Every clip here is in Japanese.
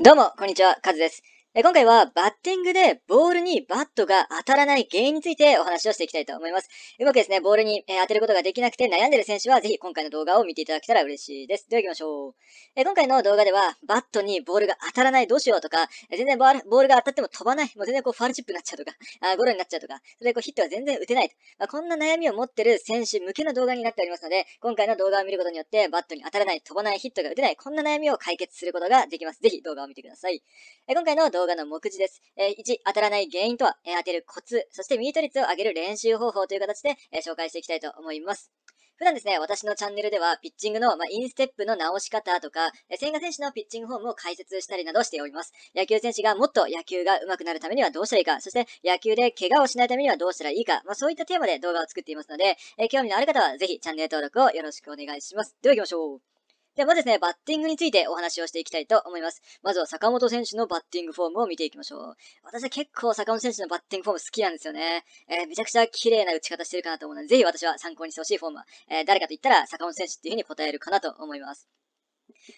どうも、こんにちは、カズです。え今回はバッティングでボールにバットが当たらない原因についてお話をしていきたいと思います。うまくですね、ボールに、え当てることができなくて悩んでる選手はぜひ今回の動画を見ていただけたら嬉しいです。では行きましょう。え今回の動画ではバットにボールが当たらないどうしようとか、全然ボールが当たっても飛ばない、もう全然こうファールチップになっちゃうとか、あゴロになっちゃうとか、それでこうヒットは全然打てないと、まあ、こんな悩みを持ってる選手向けの動画になっておりますので、今回の動画を見ることによってバットに当たらない、飛ばない、ヒットが打てない、こんな悩みを解決することができます。ぜひ動画を見てください。え今回の動画画の目次です。えー、1、当たらない原因とは、えー、当てるコツ、そしてミート率を上げる練習方法という形で、えー、紹介していきたいと思います。普段ですね、私のチャンネルでは、ピッチングの、まあ、インステップの直し方とか、え千賀選手のピッチングフォームを解説したりなどしております。野球選手がもっと野球が上手くなるためにはどうしたらいいか、そして野球で怪我をしないためにはどうしたらいいか、まあ、そういったテーマで動画を作っていますので、え興味のある方はぜひチャンネル登録をよろしくお願いします。では行きましょう。では、まずですね、バッティングについてお話をしていきたいと思います。まずは坂本選手のバッティングフォームを見ていきましょう。私は結構坂本選手のバッティングフォーム好きなんですよね。えー、めちゃくちゃ綺麗な打ち方してるかなと思うので、ぜひ私は参考にしてほしいフォームは、えー、誰かと言ったら坂本選手っていう風に答えるかなと思います。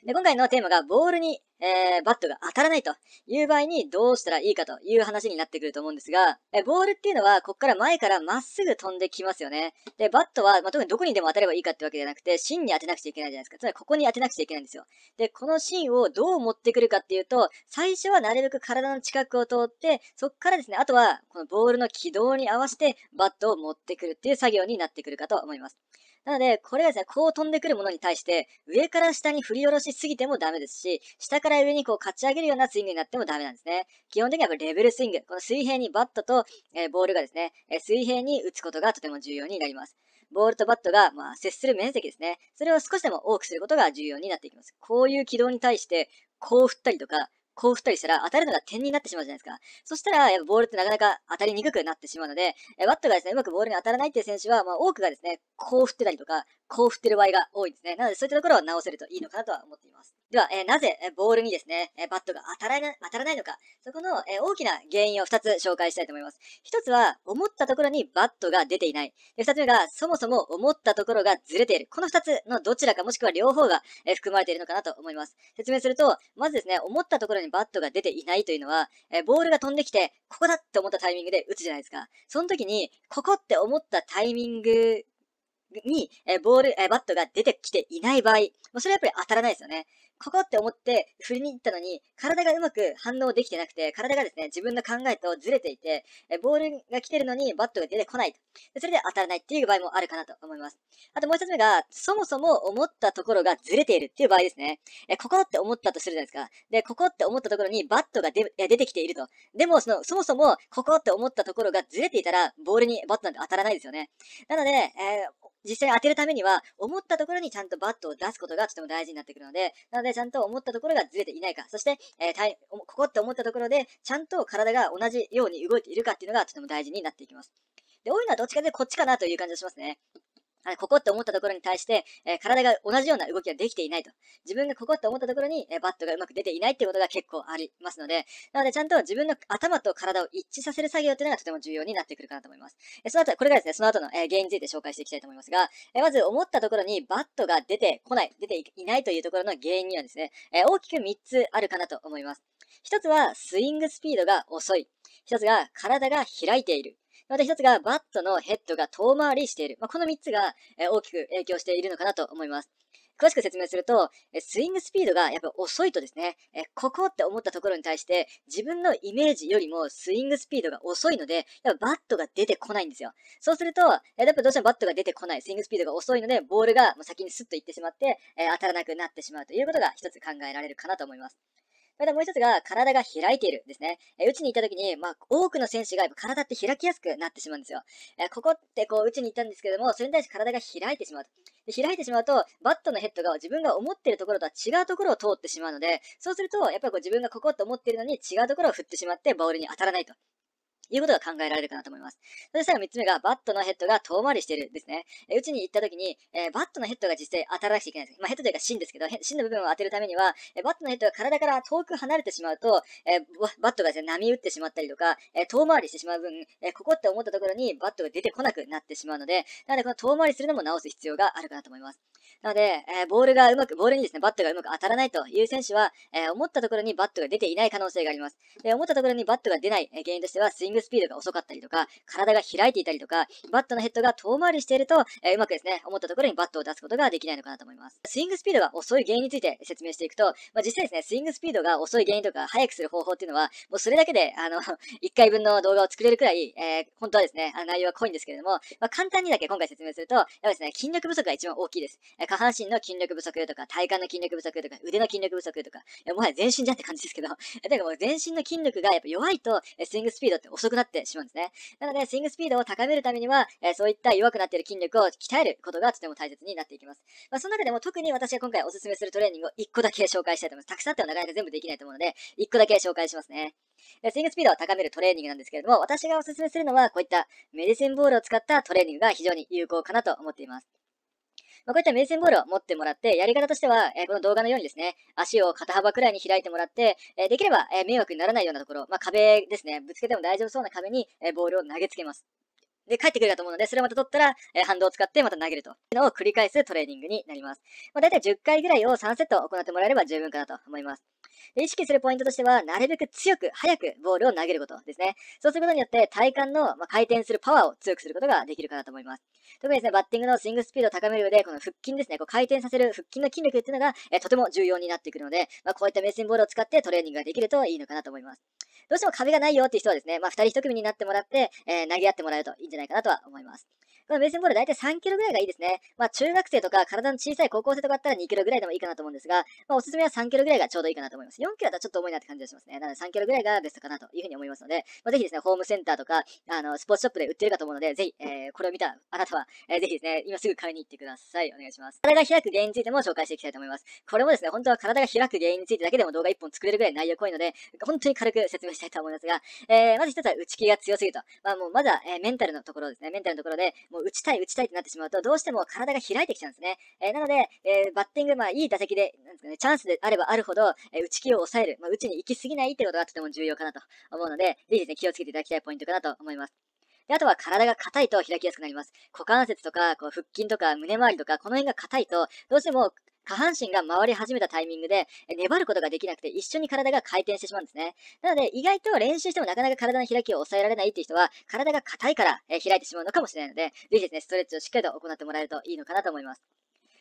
で、今回のテーマが、ボールに、えー、バットが当たらないという場合にどうしたらいいかという話になってくると思うんですが、えボールっていうのは、こっから前からまっすぐ飛んできますよね。で、バットは、まあ、特にどこにでも当たればいいかってわけじゃなくて、芯に当てなくちゃいけないじゃないですか。つまり、ここに当てなくちゃいけないんですよ。で、この芯をどう持ってくるかっていうと、最初はなるべく体の近くを通って、そっからですね、あとは、このボールの軌道に合わせて、バットを持ってくるっていう作業になってくるかと思います。なので、これがですね、こう飛んでくるものに対して、上から下に振り下ろしすぎてもダメですし、下から上にこう勝ち上げるようなスイングになってもダメなんですね。基本的にはレベルスイング。この水平にバットと、えー、ボールがですね、え水平に打つことがとても重要になります。ボールとバットが、まあ、接する面積ですね。それを少しでも多くすることが重要になっていきます。こういう軌道に対して、こう振ったりとか、こう振ったりしたら、当たるのが点になってしまうじゃないですか。そしたら、やっぱボールってなかなか当たりにくくなってしまうので、えバットがですね、うまくボールに当たらないっていう選手は、まあ、多くがですね、こう振ってたりとか、こう振ってる場合が多いですね。なので、そういったところを直せるといいのかなとは思っています。では、えなぜ、えボールにですね、えバットが当たらない、当たらないのか、そこの、え大きな原因を2つ紹介したいと思います。1つは、思ったところにバットが出ていない。で2つ目が、そもそも思ったところがずれている。この2つのどちらかもしくは両方が、え含まれているのかなと思います。説明すると、まずですね、思ったところにバットが出ていないというのは、えボールが飛んできて、ここだって思ったタイミングで打つじゃないですか。その時に、ここって思ったタイミングに、えボール、えバットが出てきていない場合、もうそれはやっぱり当たらないですよね。ここって思って振りに行ったのに、体がうまく反応できてなくて、体がですね、自分の考えとずれていて、えボールが来てるのにバットが出てこないと。それで当たらないっていう場合もあるかなと思います。あともう一つ目が、そもそも思ったところがずれているっていう場合ですね。えここって思ったとするじゃないですか。で、ここって思ったところにバットが出出てきていると。でも、その、そもそもここって思ったところがずれていたら、ボールにバットなんて当たらないですよね。なので、えー実際当てるためには、思ったところにちゃんとバットを出すことがとても大事になってくるので、なのでちゃんと思ったところがずれていないか、そして、えー、ここって思ったところで、ちゃんと体が同じように動いているかっていうのがとても大事になっていきます。で、多いのはどっちかでこっちかなという感じがしますね。ここって思ったところに対して、えー、体が同じような動きができていないと。自分がここって思ったところに、えー、バットがうまく出ていないっていうことが結構ありますので、なのでちゃんと自分の頭と体を一致させる作業っていうのがとても重要になってくるかなと思います。えー、その後、これがですね、その後の、え原因について紹介していきたいと思いますが、えまず思ったところにバットが出てこない、出ていないというところの原因にはですね、え大きく3つあるかなと思います。1つはスイングスピードが遅い。1つが体が開いている。また一つがバットのヘッドが遠回りしている。まあ、この三つが、え大きく影響しているのかなと思います。詳しく説明すると、スイングスピードがやっぱ遅いとですね、ここって思ったところに対して、自分のイメージよりもスイングスピードが遅いので、やっぱバットが出てこないんですよ。そうすると、やっぱどうしてもバットが出てこない、スイングスピードが遅いので、ボールが先にスッと行ってしまって、当たらなくなってしまうということが一つ考えられるかなと思います。またもう一つが、体が開いているですね。えー、打ちに行った時に、まあ、多くの選手がやっぱ体って開きやすくなってしまうんですよ。えー、ここってこう、打ちに行ったんですけども、それに対して体が開いてしまうと。で開いてしまうと、バットのヘッドが自分が思っているところとは違うところを通ってしまうので、そうすると、やっぱりこう自分がここって思っているのに違うところを振ってしまって、ボールに当たらないと。いうことが考えられるかなと思います。そして最後3つ目が、バットのヘッドが遠回りしてるですね。え打ちに行った時に、えー、バットのヘッドが実際当たらなくちゃいけないんです。まあ、ヘッドというか芯ですけど、芯の部分を当てるためには、えバットのヘッドが体から遠く離れてしまうと、えー、バットがですね、波打ってしまったりとか、えー、遠回りしてしまう分、えここって思ったところにバットが出てこなくなってしまうので、なのでこの遠回りするのも直す必要があるかなと思います。なので、えー、ボールがうまく、ボールにですね、バットがうまく当たらないという選手は、えー、思ったところにバットが出ていない可能性があります。で、思ったところにバットが出ない、え原因としては、スイングスピードが遅かったりとか、体が開いていたりとか、バットのヘッドが遠回りしていると、えうまくですね、思ったところにバットを出すことができないのかなと思います。スイングスピードが遅い原因について説明していくと、まあ、実際ですね、スイングスピードが遅い原因とか、速くする方法っていうのは、もうそれだけで、あの1 回分の動画を作れるくらい、えー、本当はですね、あの内容は濃いんですけれども、まあ、簡単にだけ今回説明すると、やっぱですね、筋力不足が一番大きいです。下半身の筋力不足とか、体幹の筋力不足とか、腕の筋力不足とか、もはや全身じゃんって感じですけど、だからもう全身の筋力がやっぱ弱いと、スイングスピードって遅くなってしまうんですね。なので、スイングスピードを高めるためには、そういった弱くなっている筋力を鍛えることがとても大切になっていきます。まあ、その中でも特に私が今回お勧めするトレーニングを1個だけ紹介したいと思います。たくさんってはなかなか全部できないと思うので、1個だけ紹介しますね。スイングスピードを高めるトレーニングなんですけれども、私がお勧めするのは、こういったメディシンボールを使ったトレーニングが非常に有効かなと思っています。まあ、こういった名線ボールを持ってもらって、やり方としては、えこの動画のようにですね、足を肩幅くらいに開いてもらって、えできれば、え迷惑にならないようなところ、まあ、壁ですね、ぶつけても大丈夫そうな壁に、えボールを投げつけます。で、帰ってくるかと思うので、それをまた取ったら、えー、反動を使ってまた投げると。いうのを繰り返すトレーニングになります。まあ、大体10回ぐらいを3セット行ってもらえれば十分かなと思います。で意識するポイントとしては、なるべく強く、早くボールを投げることですね。そうすることによって、体幹の、まあ、回転するパワーを強くすることができるかなと思います。特にですね、バッティングのスイングスピードを高める上で、この腹筋ですね、こう回転させる腹筋の筋力っていうのが、えー、とても重要になってくるので、まあ、こういったメッセンボールを使ってトレーニングができるといいのかなと思います。どうしても壁がないよっていう人はですね、まあ、二人一組になってもらって、えー、投げ合ってもらうといいんじゃないかなとは思います。まあ、ベースボール大体3キロぐらいがいいですね。まあ、中学生とか体の小さい高校生とかだったら2キロぐらいでもいいかなと思うんですが、まあ、おすすめは3キロぐらいがちょうどいいかなと思います。4キロだとちょっと重いなって感じがしますね。なので3キロぐらいがベストかなというふうに思いますので、まあ、ぜひですね、ホームセンターとか、あの、スポーツショップで売ってるかと思うので、ぜひ、えー、これを見たあなたは、えー、ぜひですね、今すぐ買いに行ってください。お願いします。体が開く原因についても紹介していきたいと思います。これもですね、本当は体が開く原因についてだけでも動画1本作れるぐらい内容濃いので、本当に軽く説明したいと思いますが、えー、まず一つは打ち気が強すぎると。まあもう、まずは、えー、メンタルのところですね。メンタルのところで、もうう打ちたい打ちたいってなってしまうと、どうしても体が開いてきちゃうんですね。えー、なので、えー、バッティング、まあ、いい打席で、なんですかね、チャンスであればあるほど、えー、打ち気を抑える、まあ、打ちに行き過ぎないってことがとても重要かなと思うので、ぜひですね、気をつけていただきたいポイントかなと思います。で、あとは体が硬いと開きやすくなります。股関節とか、こう腹筋とか胸周りとか、この辺が硬いと、どうしても下半身が回り始めたタイミングで、粘ることができなくて一緒に体が回転してしまうんですね。なので、意外と練習してもなかなか体の開きを抑えられないっていう人は、体が硬いから開いてしまうのかもしれないので、ぜひですね、ストレッチをしっかりと行ってもらえるといいのかなと思います。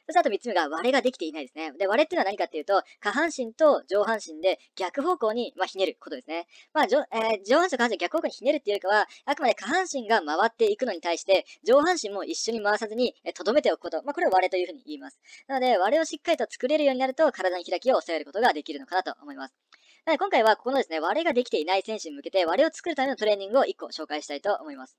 そしてあと3つ目が割れができていないですね。で、割れっていうのは何かっていうと、下半身と上半身で逆方向に、まあ、ひねることですね。まあ、上、えー、上半身と下半身逆方向にひねるっていうよりかは、あくまで下半身が回っていくのに対して、上半身も一緒に回さずに、えー、留めておくこと。まあ、これを割れというふうに言います。なので、割れをしっかりと作れるようになると、体の開きを抑えることができるのかなと思います。なので、今回はここのですね、割れができていない選手に向けて、割れを作るためのトレーニングを1個紹介したいと思います。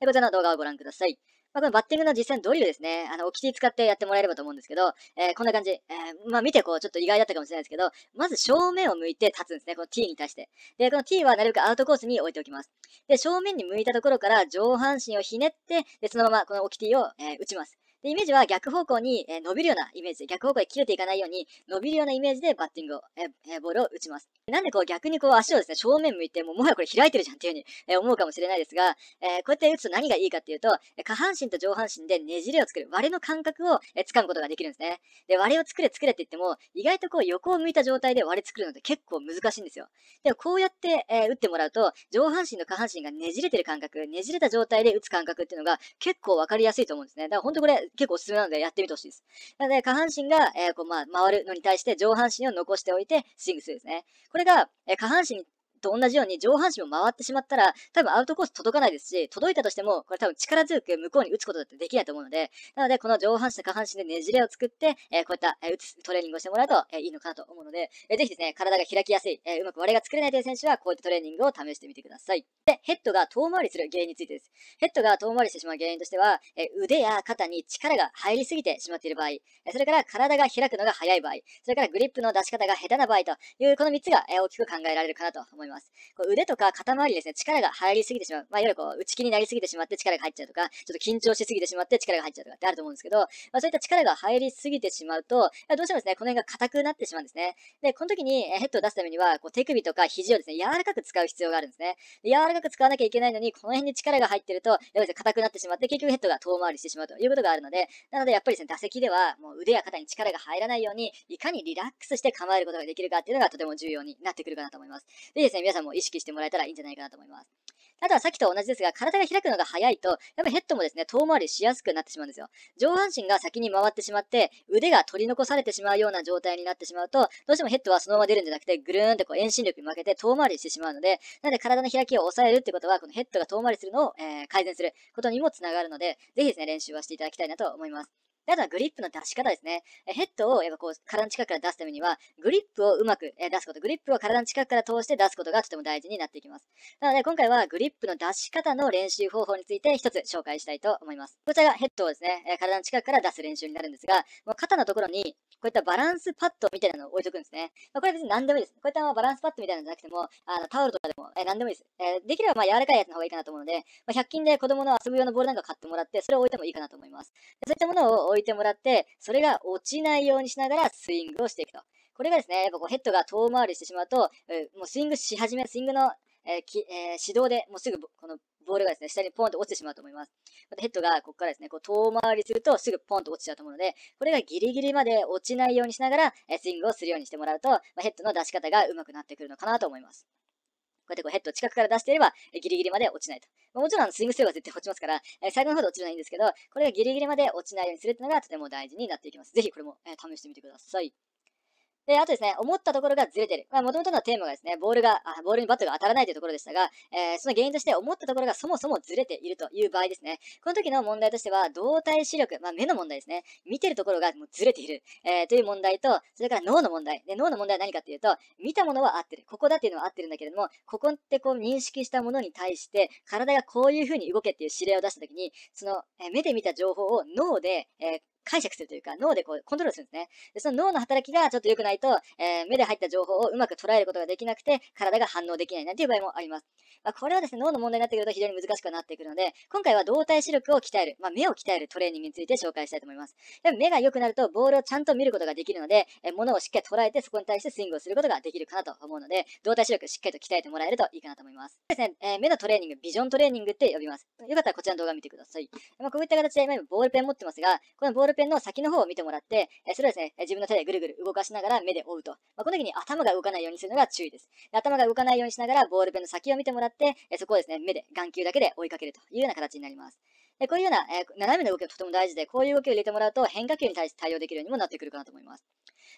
で、こちらの動画をご覧ください。まあ、このバッティングの実際のドリルですね、あの、オキティ使ってやってもらえればと思うんですけど、えー、こんな感じ。えー、まあ、見てこう、ちょっと意外だったかもしれないですけど、まず正面を向いて立つんですね、この T に対して。で、この T はなるべくアウトコースに置いておきます。で、正面に向いたところから上半身をひねって、で、そのままこのオキティを、えー、打ちます。で、イメージは逆方向に、え伸びるようなイメージで、逆方向に切れていかないように、伸びるようなイメージでバッティングを、ええボールを打ちます。なんでこう逆にこう足をですね、正面向いて、もうもはやこれ開いてるじゃんっていうふうに、え思うかもしれないですが、えこうやって打つと何がいいかっていうと、下半身と上半身でねじれを作る、割れの感覚を、え掴むことができるんですね。で、割れを作れ作れって言っても、意外とこう横を向いた状態で割れ作るのって結構難しいんですよ。でもこうやって、え打ってもらうと、上半身と下半身がねじれてる感覚、ねじれた状態で打つ感覚っていうのが結構わかりやすいと思うんですね。だから本当これ、結構おすすめなのでやってみてほしいです。なので、下半身が、えー、こう、まあ、回るのに対して上半身を残しておいてスイングするですね。これが、えー、下半身にと同じように上半身を回ってしまったら、多分アウトコース届かないですし、届いたとしても、これ多分力強く向こうに打つことだってできないと思うので、なので、この上半身と下半身でねじれを作って、えー、こういった、えー、打つトレーニングをしてもらうと、えー、いいのかなと思うので、えー、ぜひですね、体が開きやすい、えー、うまく割れが作れないという選手は、こういったトレーニングを試してみてください。で、ヘッドが遠回りする原因についてです。ヘッドが遠回りしてしまう原因としては、えー、腕や肩に力が入りすぎてしまっている場合、えー、それから体が開くのが早い場合、それからグリップの出し方が下手な場合という、この3つが、えー、大きく考えられるかなと思います。ます。こう腕とか肩周りですね、力が入りすぎてしまう。まあ、いわゆるこう、切気になりすぎてしまって力が入っちゃうとか、ちょっと緊張しすぎてしまって力が入っちゃうとかってあると思うんですけど、まあ、そういった力が入りすぎてしまうと、どうしてもですね、この辺が硬くなってしまうんですね。で、この時にヘッドを出すためには、こう、手首とか肘をですね、柔らかく使う必要があるんですね。で柔らかく使わなきゃいけないのに、この辺に力が入ってると、やっぱり硬くなってしまって、結局ヘッドが遠回りしてしまうということがあるので、なのでやっぱりですね、打席では、もう腕や肩に力が入らないように、いかにリラックスして構えることができるかっていうのがとても重要になってくるかなと思います。でですね、皆さんも意識してもらえたらいいんじゃないかなと思います。あとはさっきと同じですが、体が開くのが早いと、やっぱヘッドもですね、遠回りしやすくなってしまうんですよ。上半身が先に回ってしまって、腕が取り残されてしまうような状態になってしまうと、どうしてもヘッドはそのまま出るんじゃなくて、ぐるーんってこう遠心力に負けて遠回りしてしまうので、なので体の開きを抑えるってことは、このヘッドが遠回りするのを、えー、改善することにもつながるので、ぜひですね、練習はしていただきたいなと思います。で、あとはグリップの出し方ですね。えヘッドをやっぱこう体の近くから出すためには、グリップをうまく、え出すこと、グリップを体の近くから通して出すことがとても大事になっていきます。なので、今回はグリップの出し方の練習方法について一つ紹介したいと思います。こちらがヘッドをですね、え体の近くから出す練習になるんですが、肩のところにこういったバランスパッドみたいなのを置いとくんですね。まあ、これ別に何でもいいです。こういったバランスパッドみたいなのじゃなくても、あのタオルとかでも、えー、何でもいいです。えー、できればまあ柔らかいやつの方がいいかなと思うので、まあ、100均で子供の遊ぶ用のボールなんか買ってもらって、それを置いてもいいかなと思います。そういったものを置いてもらって、それが落ちないようにしながらスイングをしていくと。これがですね、やっぱこうヘッドが遠回りしてしまうと、えー、もうスイングし始め、スイングのえー、き、えー、指導でもうすぐこのボールがですね、下にポンと落ちてしまうと思います。またヘッドがここからですね、こう遠回りするとすぐポンと落ちちゃうと思うので、これがギリギリまで落ちないようにしながら、えスイングをするようにしてもらうと、まあ、ヘッドの出し方が上手くなってくるのかなと思います。こうやってこうヘッド近くから出していれば、えギリギリまで落ちないと。まあ、もちろんスイングすれば絶対落ちますから、え最後の方で落ちるのはいいんですけど、これがギリギリまで落ちないようにするっていうのがとても大事になっていきます。ぜひこれも、え試してみてください。で、あとですね、思ったところがずれてる。まあ、もともとのテーマがですね、ボールが、ボールにバットが当たらないというところでしたが、えー、その原因として思ったところがそもそもずれているという場合ですね。この時の問題としては、動体視力、まあ、目の問題ですね。見てるところがもうずれている、えー、という問題と、それから脳の問題。で、脳の問題は何かっていうと、見たものは合ってる。ここだっていうのは合ってるんだけれども、ここってこう認識したものに対して、体がこういう風に動けっていう指令を出した時に、その、えー、目で見た情報を脳で、え解釈するというか、脳でこうコントロールするんですね。で、その脳の働きがちょっと良くないと、えー、目で入った情報をうまく捉えることができなくて、体が反応できないなんていう場合もあります。まあ、これはですね、脳の問題になってくると非常に難しくなってくるので、今回は動体視力を鍛える、まあ、目を鍛えるトレーニングについて紹介したいと思います。で目が良くなると、ボールをちゃんと見ることができるので、えー、物をしっかり捉えて、そこに対してスイングをすることができるかなと思うので、動体視力しっかりと鍛えてもらえるといいかなと思います。ですね、えー、目のトレーニング、ビジョントレーニングって呼びます。よかったらこちらの動画見てください。まあ、こういった形で、今ボールペン持ってますが、このボールルペンの先の方を見てもらって、えそれをですね、自分の手でぐるぐる動かしながら目で追うと。まあ、この時に頭が動かないようにするのが注意です。で頭が動かないようにしながらボールペンの先を見てもらって、えそこをですね、目で眼球だけで追いかけるというような形になります。でこういうような、え斜めの動きがとても大事で、こういう動きを入れてもらうと変化球に対して対応できるようにもなってくるかなと思います。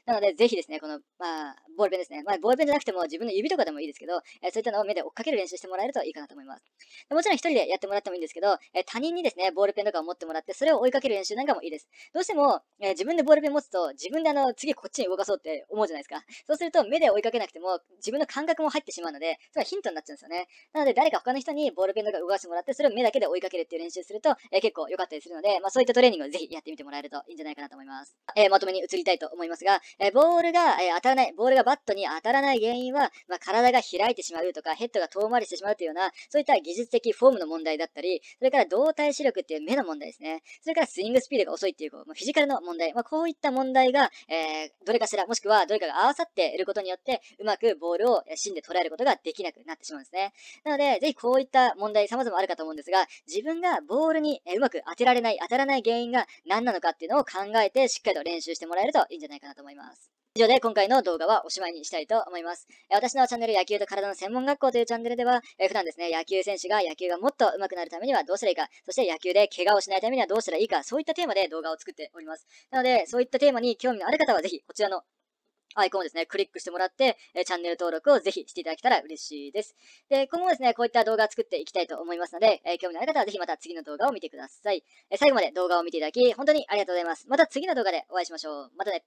なので、ぜひですね、この、まあ、ボールペンですね。まあ、ボールペンじゃなくても自分の指とかでもいいですけど、えー、そういったのを目で追っかける練習してもらえるといいかなと思います。もちろん一人でやってもらってもいいんですけど、えー、他人にですね、ボールペンとかを持ってもらって、それを追いかける練習なんかもいいです。どうしても、えー、自分でボールペン持つと、自分であの、次こっちに動かそうって思うじゃないですか。そうすると、目で追いかけなくても、自分の感覚も入ってしまうので、それはヒントになっちゃうんですよね。なので、誰か他の人にボールペンとか動かしてもらって、それを目だけで追いかけるっていう練習すると、えー、結構良かったりするので、まあ、そういったトレーニングをぜひやってみてもらえるといいんじゃないかなと思います。えー、まとめに移りたいと思いますが、えボールが、え当たらない、ボールがバットに当たらない原因は、まあ、体が開いてしまうとか、ヘッドが遠回りしてしまうというような、そういった技術的フォームの問題だったり、それから動体視力っていう目の問題ですね。それからスイングスピードが遅いっていう、こうフィジカルの問題、まあ、こういった問題が、えー、どれかしら、もしくはどれかが合わさっていることによって、うまくボールを芯で捉えることができなくなってしまうんですね。なので、ぜひこういった問題様々あるかと思うんですが、自分がボールにうまく当てられない、当たらない原因が何なのかっていうのを考えて、しっかりと練習してもらえるといいんじゃないかなと思います。います。以上で今回の動画はおしまいにしたいと思います。私のチャンネル野球と体の専門学校というチャンネルでは、普段ですね、野球選手が野球がもっと上手くなるためにはどうしたらいいか、そして野球で怪我をしないためにはどうしたらいいか、そういったテーマで動画を作っております。なので、そういったテーマに興味のある方はぜひこちらのアイコンをですね、クリックしてもらって、えチャンネル登録をぜひしていただけたら嬉しいです。で、今後もですね、こういった動画を作っていきたいと思いますので、え興味のある方はぜひまた次の動画を見てください、え最後まで動画を見ていただき、本当にありがとうございます。また次の動画でお会いしましょう。またね。